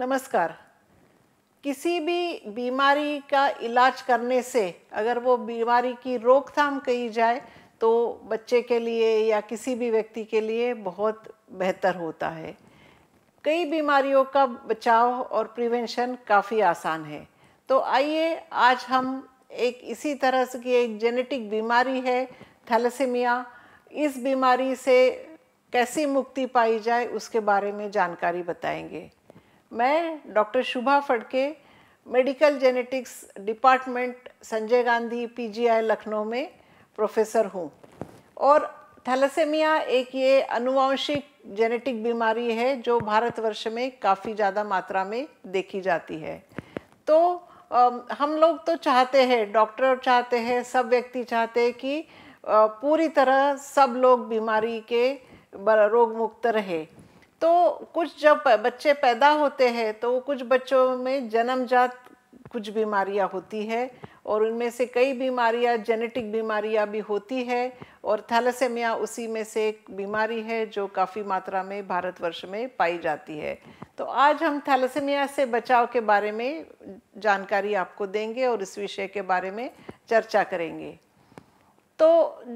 नमस्कार किसी भी बीमारी का इलाज करने से अगर वो बीमारी की रोकथाम कही जाए तो बच्चे के लिए या किसी भी व्यक्ति के लिए बहुत बेहतर होता है कई बीमारियों का बचाव और प्रिवेंशन काफ़ी आसान है तो आइए आज हम एक इसी तरह से की एक जेनेटिक बीमारी है थैलेसेमिया इस बीमारी से कैसी मुक्ति पाई जाए उसके बारे में जानकारी बताएंगे मैं doctor Shubha Phadke medical genetics department Sanjay Gandhi PGI Lucknow में प्रोफेसर हूँ और थैलेसेमिया एक ये अनुवांशिक जेनेटिक बीमारी है जो भारतवर्ष में काफ़ी ज़्यादा मात्रा में देखी जाती है तो हम लोग तो चाहते हैं डॉक्टर चाहते हैं सब व्यक्ति चाहते हैं कि पूरी तरह सब लोग बीमारी के रोग मुक्त रहे तो कुछ जब बच्चे पैदा होते हैं तो कुछ बच्चों में जन्मजात कुछ बीमारियां होती है और उनमें से कई बीमारियां जेनेटिक बीमारियां भी होती है और थैलेसेमिया उसी में से एक बीमारी है जो काफ़ी मात्रा में भारतवर्ष में पाई जाती है तो आज हम थैलेसेमिया से बचाव के बारे में जानकारी आपको देंगे और इस विषय के बारे में चर्चा करेंगे तो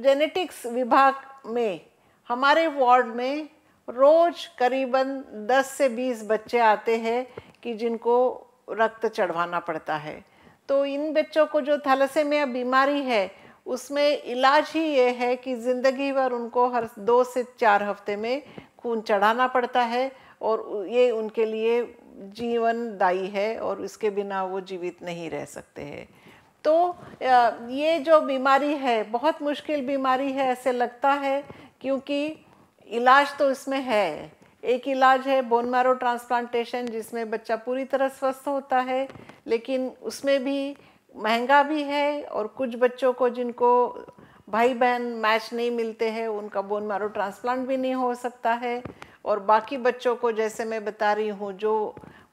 जेनेटिक्स विभाग में हमारे वार्ड में रोज़ करीबन 10 से 20 बच्चे आते हैं कि जिनको रक्त चढ़वाना पड़ता है तो इन बच्चों को जो थैलेसेमिया बीमारी है उसमें इलाज ही ये है कि ज़िंदगी भर उनको हर दो से चार हफ्ते में खून चढ़ाना पड़ता है और ये उनके लिए जीवनदायी है और इसके बिना वो जीवित नहीं रह सकते हैं तो ये जो बीमारी है बहुत मुश्किल बीमारी है ऐसे लगता है क्योंकि इलाज तो इसमें है एक इलाज है बोन मैरो ट्रांसप्लांटेशन जिसमें बच्चा पूरी तरह स्वस्थ होता है लेकिन उसमें भी महंगा भी है और कुछ बच्चों को जिनको भाई बहन मैच नहीं मिलते हैं उनका बोन मैरो ट्रांसप्लांट भी नहीं हो सकता है और बाकी बच्चों को जैसे मैं बता रही हूँ जो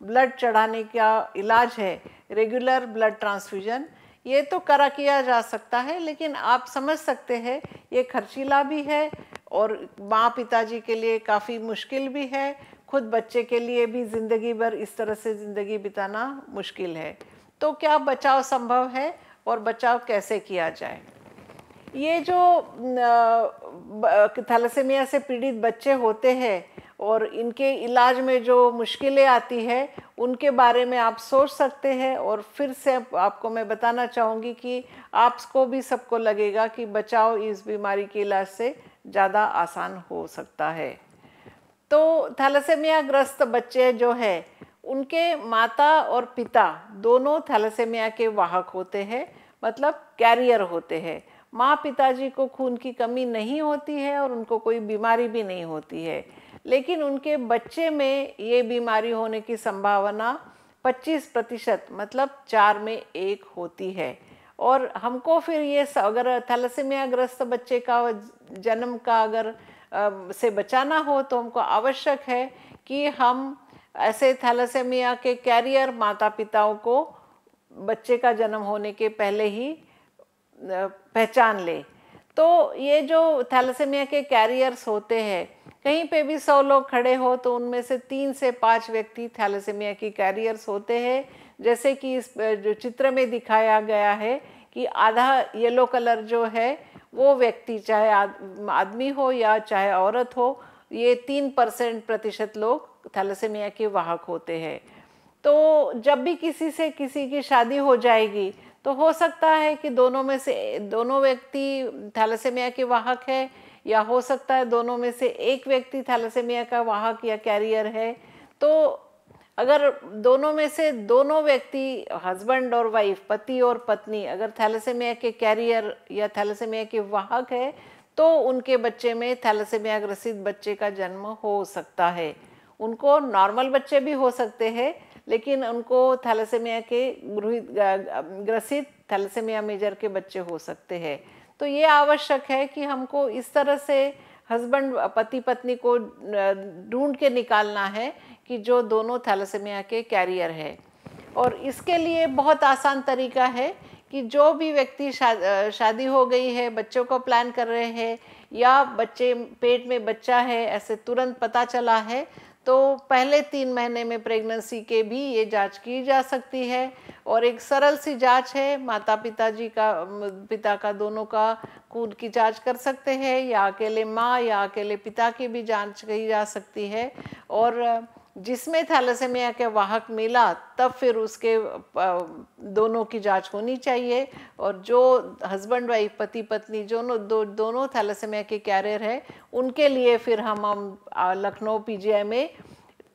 ब्लड चढ़ाने का इलाज है रेगुलर ब्लड ट्रांसफ्यूजन ये तो करा किया जा सकता है लेकिन आप समझ सकते हैं ये खर्चीला भी है और माँ पिताजी के लिए काफ़ी मुश्किल भी है खुद बच्चे के लिए भी ज़िंदगी भर इस तरह से ज़िंदगी बिताना मुश्किल है तो क्या बचाव संभव है और बचाव कैसे किया जाए ये जो थैलेसेमिया से पीड़ित बच्चे होते हैं और इनके इलाज में जो मुश्किलें आती है उनके बारे में आप सोच सकते हैं और फिर से आपको मैं बताना चाहूँगी कि आपको भी सबको लगेगा कि बचाव इस बीमारी के इलाज से ज़्यादा आसान हो सकता है तो थैलेसेमिया ग्रस्त बच्चे जो है उनके माता और पिता दोनों थैलेसेमिया के वाहक होते हैं मतलब कैरियर होते हैं माँ पिताजी को खून की कमी नहीं होती है और उनको कोई बीमारी भी नहीं होती है लेकिन उनके बच्चे में ये बीमारी होने की संभावना 25 प्रतिशत मतलब चार में एक होती है और हमको फिर ये अगर थैलेसीमिया ग्रस्त बच्चे का जन्म का अगर से बचाना हो तो हमको आवश्यक है कि हम ऐसे थैलेसेमिया के कैरियर माता पिताओं को बच्चे का जन्म होने के पहले ही पहचान लें तो ये जो थैलेसेमिया के कैरियर्स होते हैं कहीं पे भी सौ लोग खड़े हो तो उनमें से तीन से पाँच व्यक्ति थैलेसेमिया की कैरियर्स होते हैं जैसे कि इस जो चित्र में दिखाया गया है कि आधा येलो कलर जो है वो व्यक्ति चाहे आदमी हो या चाहे औरत हो ये तीन परसेंट प्रतिशत लोग थैलेसेमिया के वाहक होते हैं तो जब भी किसी से किसी की शादी हो जाएगी तो हो सकता है कि दोनों में से दोनों व्यक्ति थैलेसेमिया के वाहक है या हो सकता है दोनों में से एक व्यक्ति थैलेसेमिया का वाहक या कैरियर है तो अगर दोनों में से दोनों व्यक्ति हस्बैंड और वाइफ पति और पत्नी अगर थैलेसेमिया के कैरियर या थैलेसेमिया के वाहक है तो उनके बच्चे में थैलेसेमिया ग्रसित बच्चे का जन्म हो सकता है उनको नॉर्मल बच्चे भी हो सकते हैं लेकिन उनको थैलेसेमिया के ग्रसित थैलेसेमिया मेजर के बच्चे हो सकते हैं तो ये आवश्यक है कि हमको इस तरह से हस्बैंड पति पत्नी को ढूंढ के निकालना है कि जो दोनों थैलेसेमिया के कैरियर है और इसके लिए बहुत आसान तरीका है कि जो भी व्यक्ति शादी हो गई है बच्चों को प्लान कर रहे हैं या बच्चे पेट में बच्चा है ऐसे तुरंत पता चला है तो पहले तीन महीने में प्रेगनेंसी के भी ये जांच की जा सकती है और एक सरल सी जांच है माता पिता जी का पिता का दोनों का खून की जांच कर सकते हैं या अकेले माँ या अकेले पिता की भी जांच की जा सकती है और जिसमें थैलेसेमिया के वाहक मिला तब फिर उसके दोनों की जांच होनी चाहिए और जो हस्बैंड वाइफ पति पत्नी जो दो, दोनों थैलेसेमिया के कैरियर हैं उनके लिए फिर हम हम लखनऊ पीजीआई में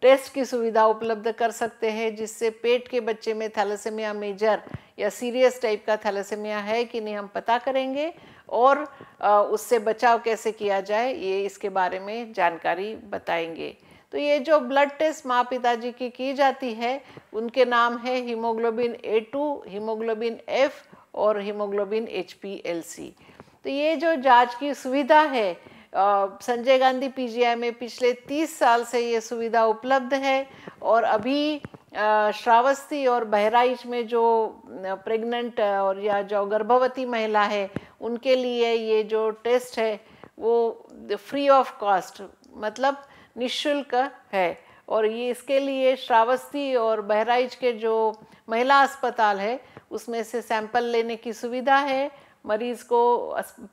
टेस्ट की सुविधा उपलब्ध कर सकते हैं जिससे पेट के बच्चे में थैलेसेमिया मेजर या सीरियस टाइप का थैलेसेमिया है कि नहीं हम पता करेंगे और उससे बचाव कैसे किया जाए ये इसके बारे में जानकारी बताएंगे तो ये जो ब्लड टेस्ट माँ पिताजी की की जाती है उनके नाम है हीमोग्लोबिन टू हीमोग्लोबिन एफ और हीमोग्लोबिन सी तो ये जो जांच की सुविधा है संजय गांधी पीजीआई में पिछले 30 साल से ये सुविधा उपलब्ध है और अभी श्रावस्ती और बहराइच में जो प्रेग्नेंट और या जो गर्भवती महिला है उनके लिए ये जो टेस्ट है वो फ्री ऑफ कॉस्ट मतलब निशुल्क है और ये इसके लिए श्रावस्ती और बहराइच के जो महिला अस्पताल है उसमें से सैंपल लेने की सुविधा है मरीज़ को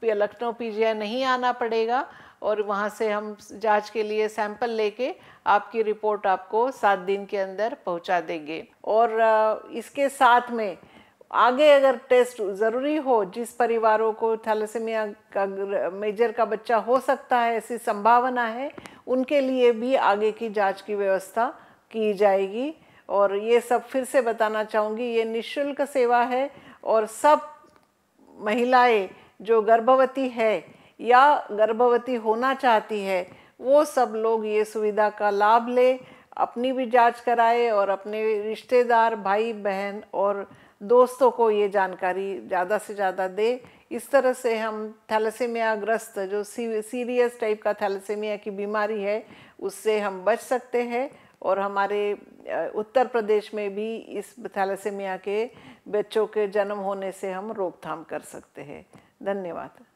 लखनऊ पी जी आई नहीं आना पड़ेगा और वहाँ से हम जांच के लिए सैंपल लेके आपकी रिपोर्ट आपको सात दिन के अंदर पहुँचा देंगे और इसके साथ में आगे अगर टेस्ट ज़रूरी हो जिस परिवारों को थैलेसेमिया का मेजर का बच्चा हो सकता है ऐसी संभावना है उनके लिए भी आगे की जांच की व्यवस्था की जाएगी और ये सब फिर से बताना चाहूँगी ये निशुल्क सेवा है और सब महिलाएं जो गर्भवती है या गर्भवती होना चाहती है वो सब लोग ये सुविधा का लाभ ले अपनी भी जांच कराए और अपने रिश्तेदार भाई बहन और दोस्तों को ये जानकारी ज़्यादा से ज़्यादा दे इस तरह से हम थैलेसेमिया ग्रस्त जो सी, सीरियस टाइप का थैलेसेमिया की बीमारी है उससे हम बच सकते हैं और हमारे उत्तर प्रदेश में भी इस थैलेसेमिया के बच्चों के जन्म होने से हम रोकथाम कर सकते हैं धन्यवाद